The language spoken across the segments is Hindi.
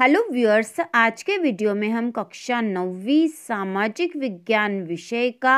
हेलो व्यूअर्स आज के वीडियो में हम कक्षा नौवीं सामाजिक विज्ञान विषय का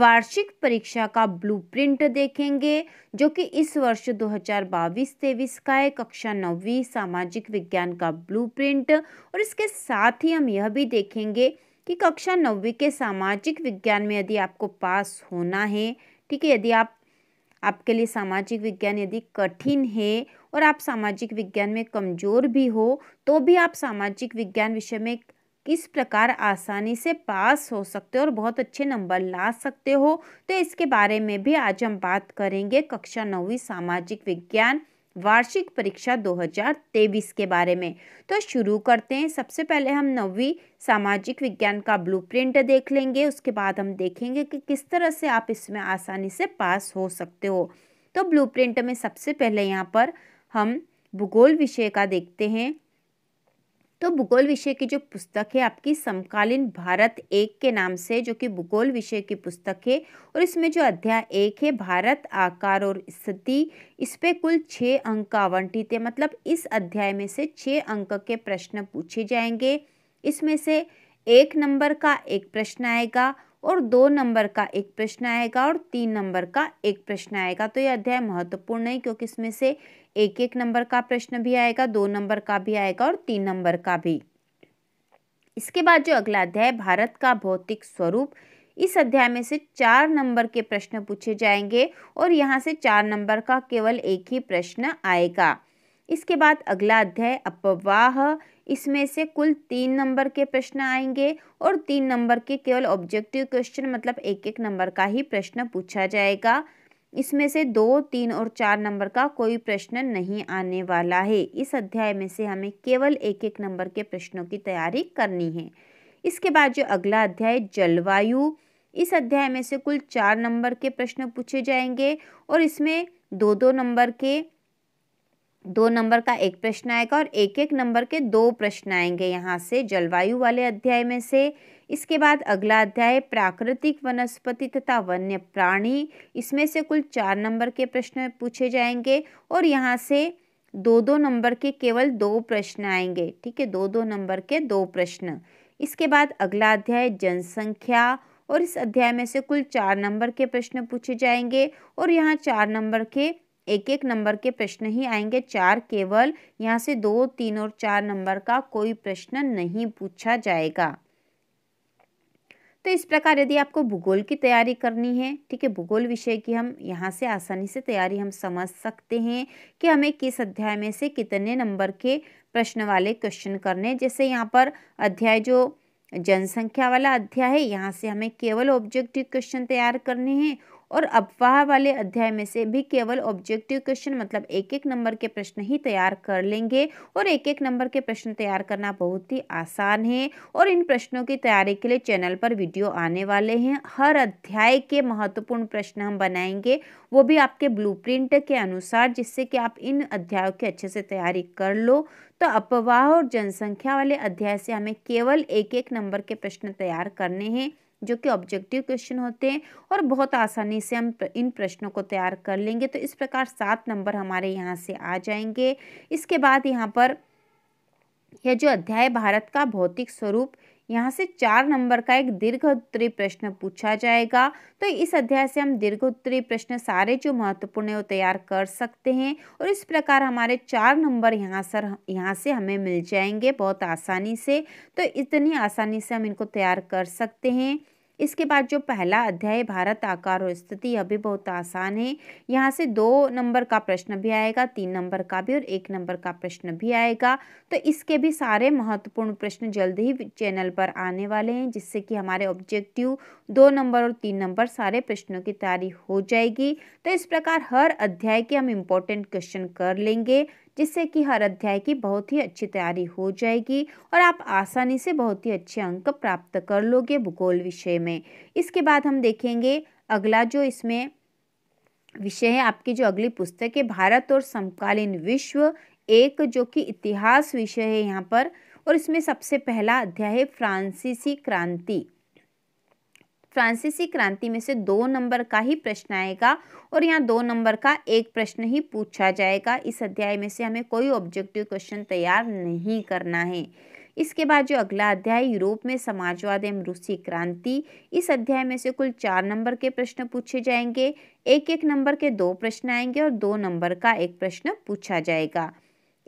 वार्षिक परीक्षा का ब्लूप्रिंट देखेंगे जो कि इस वर्ष 2022 तेईस का है कक्षा नौवीं सामाजिक विज्ञान का ब्लूप्रिंट और इसके साथ ही हम यह भी देखेंगे कि कक्षा नौवीं के सामाजिक विज्ञान में यदि आपको पास होना है ठीक है यदि आप आपके लिए सामाजिक विज्ञान यदि कठिन है और आप सामाजिक विज्ञान में कमज़ोर भी हो तो भी आप सामाजिक विज्ञान विषय में किस प्रकार आसानी से पास हो सकते हो और बहुत अच्छे नंबर ला सकते हो तो इसके बारे में भी आज हम बात करेंगे कक्षा नौवीं सामाजिक विज्ञान वार्षिक परीक्षा 2023 के बारे में तो शुरू करते हैं सबसे पहले हम नवी सामाजिक विज्ञान का ब्लूप्रिंट देख लेंगे उसके बाद हम देखेंगे कि किस तरह से आप इसमें आसानी से पास हो सकते हो तो ब्लूप्रिंट में सबसे पहले यहाँ पर हम भूगोल विषय का देखते हैं तो भूगोल विषय की जो पुस्तक है आपकी समकालीन भारत एक के नाम से जो कि भूगोल विषय की पुस्तक है और इसमें जो अध्याय एक है भारत आकार और स्थिति इस पर कुल छः अंक आवंटित है मतलब इस अध्याय में से छः अंक के प्रश्न पूछे जाएंगे इसमें से एक नंबर का एक प्रश्न आएगा और दो नंबर का एक प्रश्न आएगा और तीन नंबर का एक प्रश्न आएगा तो यह अध्याय महत्वपूर्ण है क्योंकि इसमें से एक एक नंबर का प्रश्न भी आएगा दो नंबर का भी आएगा और तीन नंबर का भी इसके बाद जो अगला अध्याय भारत का भौतिक स्वरूप इस अध्याय में से चार नंबर के प्रश्न पूछे जाएंगे और यहाँ से चार नंबर का केवल एक ही प्रश्न आएगा इसके बाद अगला अध्याय अपवाह इसमें से कुल तीन नंबर के प्रश्न आएंगे और तीन नंबर के केवल ऑब्जेक्टिव क्वेश्चन मतलब एक एक नंबर का ही प्रश्न पूछा जाएगा इसमें से दो तीन और चार नंबर का कोई प्रश्न नहीं आने वाला है इस अध्याय में से हमें केवल एक एक नंबर के प्रश्नों की तैयारी करनी है इसके बाद जो अगला अध्याय जलवायु इस अध्याय में से कुल चार नंबर के प्रश्न पूछे जाएंगे और इसमें दो दो नंबर के दो नंबर का एक प्रश्न आएगा और एक एक नंबर के दो प्रश्न आएंगे यहाँ से जलवायु वाले अध्याय में से इसके बाद अगला अध्याय प्राकृतिक वनस्पति तथा वन्य प्राणी इसमें से कुल चार नंबर के प्रश्न पूछे जाएंगे और यहाँ से दो दो नंबर के केवल दो प्रश्न आएंगे ठीक है दो दो नंबर के दो प्रश्न इसके बाद अगला अध्याय जनसंख्या और इस अध्याय में से कुल चार नंबर के प्रश्न पूछे जाएंगे और यहाँ चार नंबर के एक एक नंबर के प्रश्न ही आएंगे चार केवल यहाँ से दो तीन और चार नंबर का कोई प्रश्न नहीं पूछा जाएगा तो इस प्रकार यदि आपको भूगोल की तैयारी करनी है ठीक है भूगोल विषय की हम यहाँ से आसानी से तैयारी हम समझ सकते हैं कि हमें किस अध्याय में से कितने नंबर के प्रश्न वाले क्वेश्चन करने जैसे यहाँ पर अध्याय जो जनसंख्या वाला अध्याय है यहाँ से हमें केवल ऑब्जेक्टिव क्वेश्चन तैयार करने हैं और अफवाह वाले अध्याय में से भी केवल ऑब्जेक्टिव क्वेश्चन मतलब एक एक नंबर के प्रश्न ही तैयार कर लेंगे और एक एक नंबर के प्रश्न तैयार करना बहुत ही आसान है और इन प्रश्नों की तैयारी के लिए चैनल पर वीडियो आने वाले हैं हर अध्याय के महत्वपूर्ण प्रश्न हम बनाएंगे वो भी आपके ब्लू के अनुसार जिससे कि आप इन अध्यायों की अच्छे से तैयारी कर लो तो अपवाह और जनसंख्या वाले अध्याय से हमें केवल एक एक नंबर के प्रश्न तैयार करने हैं जो कि ऑब्जेक्टिव क्वेश्चन होते हैं और बहुत आसानी से हम इन प्रश्नों को तैयार कर लेंगे तो इस प्रकार सात नंबर हमारे यहाँ से आ जाएंगे इसके बाद यहाँ पर यह जो अध्याय भारत का भौतिक स्वरूप यहाँ से चार नंबर का एक दीर्घ उत्तरी प्रश्न पूछा जाएगा तो इस अध्याय से हम दीर्घ उत्तरी प्रश्न सारे जो महत्वपूर्ण है वो तैयार कर सकते हैं और इस प्रकार हमारे चार नंबर यहाँ सर यहाँ से हमें मिल जाएंगे बहुत आसानी से तो इतनी आसानी से हम इनको तैयार कर सकते हैं इसके बाद जो पहला अध्याय भारत आकार और स्थिति अभी बहुत आसान है यहाँ से दो नंबर का प्रश्न भी आएगा तीन नंबर का भी और एक नंबर का प्रश्न भी आएगा तो इसके भी सारे महत्वपूर्ण प्रश्न जल्द ही चैनल पर आने वाले हैं जिससे कि हमारे ऑब्जेक्टिव दो नंबर और तीन नंबर सारे प्रश्नों की तैयारी हो जाएगी तो इस प्रकार हर अध्याय के हम इम्पोर्टेंट क्वेश्चन कर लेंगे जिससे कि हर अध्याय की बहुत ही अच्छी तैयारी हो जाएगी और आप आसानी से बहुत ही अच्छे अंक प्राप्त कर लोगे भूगोल विषय में इसके बाद हम देखेंगे अगला जो इसमें विषय है आपकी जो अगली पुस्तक है भारत और समकालीन विश्व एक जो कि इतिहास विषय है यहाँ पर और इसमें सबसे पहला अध्याय है फ्रांसीसी क्रांति फ्रांसीसी क्रांति में से दो नंबर का ही प्रश्न आएगा और यहाँ दो नंबर का एक प्रश्न ही पूछा जाएगा इस अध्याय में से हमें कोई ऑब्जेक्टिव क्वेश्चन तैयार नहीं करना है इसके बाद जो अगला अध्याय यूरोप में समाजवाद एवं रूसी क्रांति इस अध्याय में से कुल चार नंबर के प्रश्न पूछे जाएंगे एक एक नंबर के दो प्रश्न आएंगे और दो नंबर का एक प्रश्न पूछा जाएगा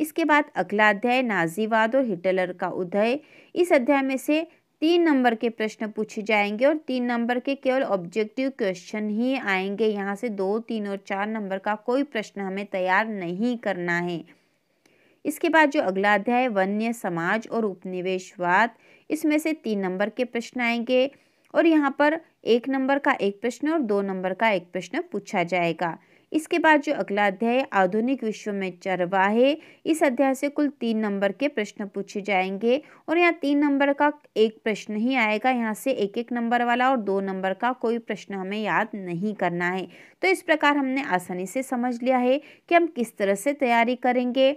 इसके बाद अगला अध्याय नाजीवाद और हिटलर का उदय इस अध्याय में से तीन नंबर के प्रश्न पूछे जाएंगे और तीन नंबर के केवल ऑब्जेक्टिव क्वेश्चन ही आएंगे यहाँ से दो तीन और चार नंबर का कोई प्रश्न हमें तैयार नहीं करना है इसके बाद जो अगला अध्याय वन्य समाज और उपनिवेशवाद इसमें से तीन नंबर के प्रश्न आएंगे और यहाँ पर एक नंबर का एक प्रश्न और दो नंबर का एक प्रश्न पूछा जाएगा इसके बाद जो अगला अध्याय आधुनिक विश्व में चरवा है इस अध्याय से कुल तीन नंबर के प्रश्न पूछे जाएंगे और यहाँ तीन नंबर का एक प्रश्न ही आएगा यहाँ से एक एक नंबर वाला और दो नंबर का कोई प्रश्न हमें याद नहीं करना है तो इस प्रकार हमने आसानी से समझ लिया है कि हम किस तरह से तैयारी करेंगे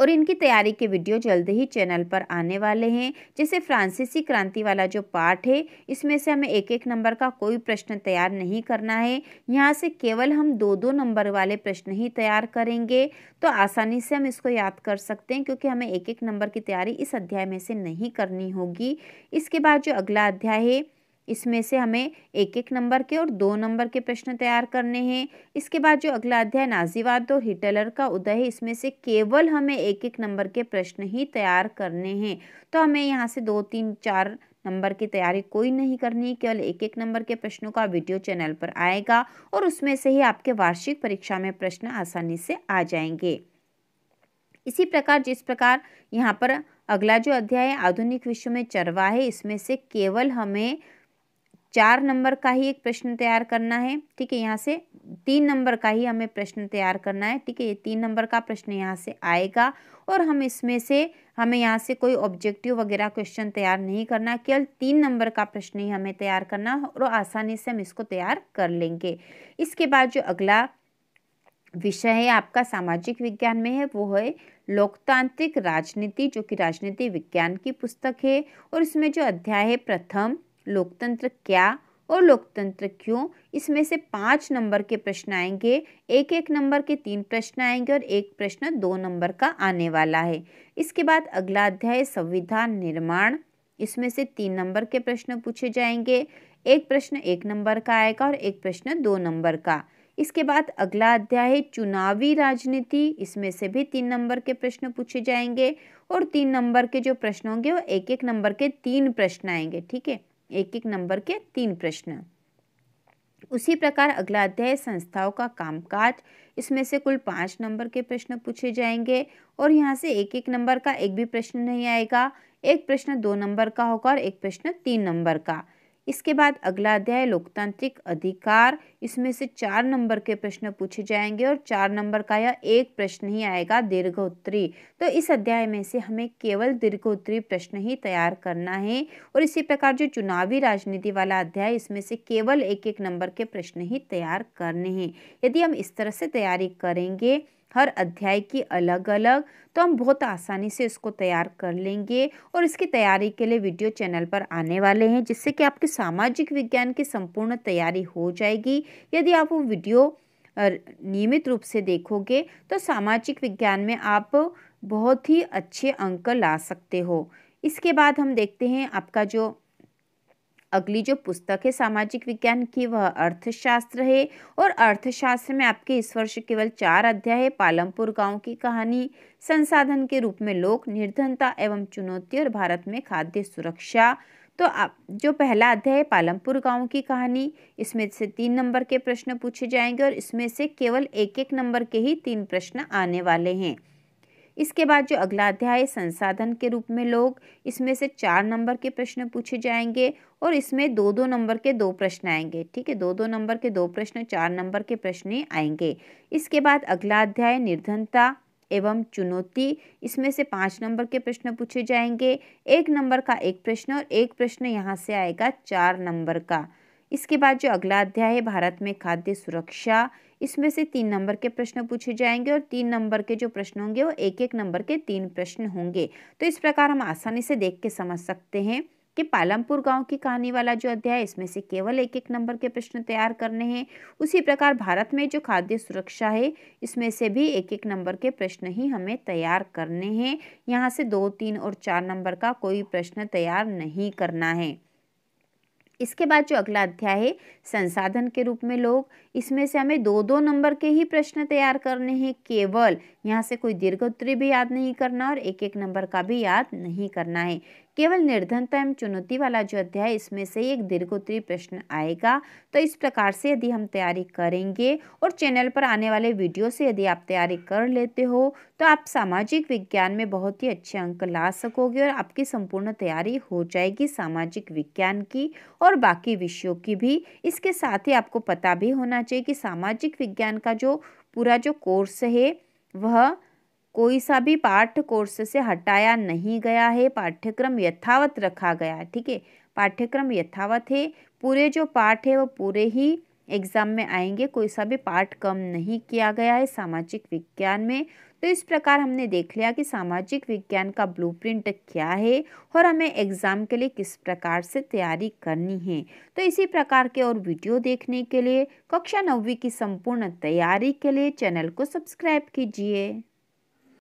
और इनकी तैयारी के वीडियो जल्द ही चैनल पर आने वाले हैं जैसे फ्रांसीसी क्रांति वाला जो पार्ट है इसमें से हमें एक एक नंबर का कोई प्रश्न तैयार नहीं करना है यहाँ से केवल हम दो दो नंबर वाले प्रश्न ही तैयार करेंगे तो आसानी से हम इसको याद कर सकते हैं क्योंकि हमें एक एक नंबर की तैयारी इस अध्याय में से नहीं करनी होगी इसके बाद जो अगला अध्याय है इसमें से हमें एक एक नंबर के और दो नंबर के प्रश्न तैयार करने हैं इसके बाद जो अगला अध्याय नाजीवाद और हिटलर का उदय है इसमें से केवल हमें एक एक नंबर के प्रश्न ही तैयार करने हैं तो हमें यहाँ से दो तीन चार नंबर की तैयारी कोई नहीं करनी केवल एक एक नंबर के प्रश्नों का वीडियो चैनल पर आएगा और उसमें से ही आपके वार्षिक परीक्षा में प्रश्न आसानी से आ जाएंगे इसी प्रकार जिस प्रकार यहाँ पर अगला जो अध्याय आधुनिक विश्व में चरवा है इसमें से केवल हमें चार नंबर का ही एक प्रश्न तैयार करना है ठीक है यहाँ से तीन नंबर का ही हमें प्रश्न तैयार करना है ठीक है ये तीन नंबर का प्रश्न यहाँ से आएगा और हम इसमें से हमें यहाँ से कोई ऑब्जेक्टिव वगैरह क्वेश्चन तैयार नहीं करना केवल तीन नंबर का प्रश्न ही हमें तैयार करना और आसानी से हम इसको तैयार कर लेंगे इसके बाद जो अगला विषय है आपका सामाजिक विज्ञान में है वो है लोकतांत्रिक राजनीति जो कि राजनीति विज्ञान की पुस्तक है और इसमें जो अध्याय है प्रथम लोकतंत्र क्या और लोकतंत्र क्यों इसमें से पाँच नंबर के प्रश्न आएंगे एक एक नंबर के तीन प्रश्न आएंगे और एक प्रश्न दो नंबर का आने वाला है इसके बाद अगला अध्याय संविधान निर्माण इसमें से तीन नंबर के प्रश्न पूछे जाएंगे एक प्रश्न एक नंबर का आएगा और एक प्रश्न दो नंबर का इसके बाद अगला अध्याय है चुनावी राजनीति इसमें से भी तीन नंबर के प्रश्न पूछे जाएंगे और तीन नंबर के जो प्रश्न होंगे वो एक एक नंबर के तीन प्रश्न आएंगे ठीक है एक एक नंबर के तीन प्रश्न उसी प्रकार अगला अध्याय संस्थाओं का कामकाज इसमें से कुल पाँच नंबर के प्रश्न पूछे जाएंगे और यहाँ से एक एक नंबर का एक भी प्रश्न नहीं आएगा एक प्रश्न दो नंबर का होगा और एक प्रश्न तीन नंबर का इसके बाद अगला अध्याय लोकतांत्रिक अधिकार इसमें से चार नंबर के प्रश्न पूछे जाएंगे और चार नंबर का यह एक प्रश्न ही आएगा दीर्घोत्तरी तो इस अध्याय में से हमें केवल दीर्घोत्तरी प्रश्न ही तैयार करना है और इसी प्रकार जो चुनावी राजनीति वाला अध्याय इसमें से केवल एक एक नंबर के प्रश्न ही तैयार करने हैं यदि हम इस तरह से तैयारी करेंगे हर अध्याय की अलग अलग तो हम बहुत आसानी से इसको तैयार कर लेंगे और इसकी तैयारी के लिए वीडियो चैनल पर आने वाले हैं जिससे कि आपकी सामाजिक विज्ञान की संपूर्ण तैयारी हो जाएगी यदि आप वो वीडियो नियमित रूप से देखोगे तो सामाजिक विज्ञान में आप बहुत ही अच्छे अंक ला सकते हो इसके बाद हम देखते हैं आपका जो अगली जो पुस्तक है सामाजिक विज्ञान की वह अर्थशास्त्र है और अर्थशास्त्र में आपके इस वर्ष केवल चार अध्याय है पालमपुर गांव की कहानी संसाधन के रूप में लोक निर्धनता एवं चुनौती और भारत में खाद्य सुरक्षा तो आप जो पहला अध्याय है पालमपुर गांव की कहानी इसमें से तीन नंबर के प्रश्न पूछे जाएंगे और इसमें से केवल एक एक नंबर के ही तीन प्रश्न आने वाले हैं इसके बाद जो अगला अध्याय है संसाधन के रूप में लोग इसमें से चार नंबर के प्रश्न पूछे जाएंगे और इसमें दो दो नंबर के दो प्रश्न आएंगे ठीक है दो दो नंबर के दो प्रश्न चार नंबर के प्रश्न आएंगे इसके बाद अगला अध्याय निर्धनता एवं चुनौती इसमें से पाँच नंबर के प्रश्न पूछे जाएंगे एक नंबर का एक प्रश्न और एक प्रश्न यहाँ से आएगा चार नंबर का इसके बाद जो अगला अध्याय है भारत में खाद्य सुरक्षा इसमें से तीन नंबर के प्रश्न पूछे जाएंगे और तीन नंबर के जो प्रश्न होंगे वो एक एक नंबर के तीन प्रश्न होंगे तो इस प्रकार हम आसानी से देख के समझ सकते हैं कि पालमपुर गांव की कहानी वाला जो अध्याय है इसमें से केवल एक एक नंबर के प्रश्न तैयार करने हैं उसी प्रकार भारत में जो खाद्य सुरक्षा है इसमें से भी एक एक नंबर के प्रश्न ही हमें तैयार करने हैं यहाँ से दो तीन और चार नंबर का कोई प्रश्न तैयार नहीं करना है इसके बाद जो अगला अध्याय है संसाधन के रूप में लोग इसमें से हमें दो दो नंबर के ही प्रश्न तैयार करने हैं केवल यहाँ से कोई दीर्घोत्तरी भी याद नहीं करना और एक एक नंबर का भी याद नहीं करना है केवल निर्धनता एवं चुनौती वाला जो अध्याय इसमें से एक दीर्घोत्तरी प्रश्न आएगा तो इस प्रकार से यदि हम तैयारी करेंगे और चैनल पर आने वाले वीडियो से यदि आप तैयारी कर लेते हो तो आप सामाजिक विज्ञान में बहुत ही अच्छे अंक ला सकोगे और आपकी संपूर्ण तैयारी हो जाएगी सामाजिक विज्ञान की और बाकी विषयों की भी इसके साथ ही आपको पता भी होना चाहिए कि सामाजिक विज्ञान का जो पूरा जो कोर्स है वह कोई सा भी पाठ कोर्स से हटाया नहीं गया है पाठ्यक्रम यथावत रखा गया है ठीक है पाठ्यक्रम यथावत है पूरे जो पाठ है वो पूरे ही एग्जाम में आएंगे कोई सा भी पाठ कम नहीं किया गया है सामाजिक विज्ञान में तो इस प्रकार हमने देख लिया कि सामाजिक विज्ञान का ब्लूप्रिंट क्या है और हमें एग्ज़ाम के लिए किस प्रकार से तैयारी करनी है तो इसी प्रकार के और वीडियो देखने के लिए कक्षा नौवीं की संपूर्ण तैयारी के लिए चैनल को सब्सक्राइब कीजिए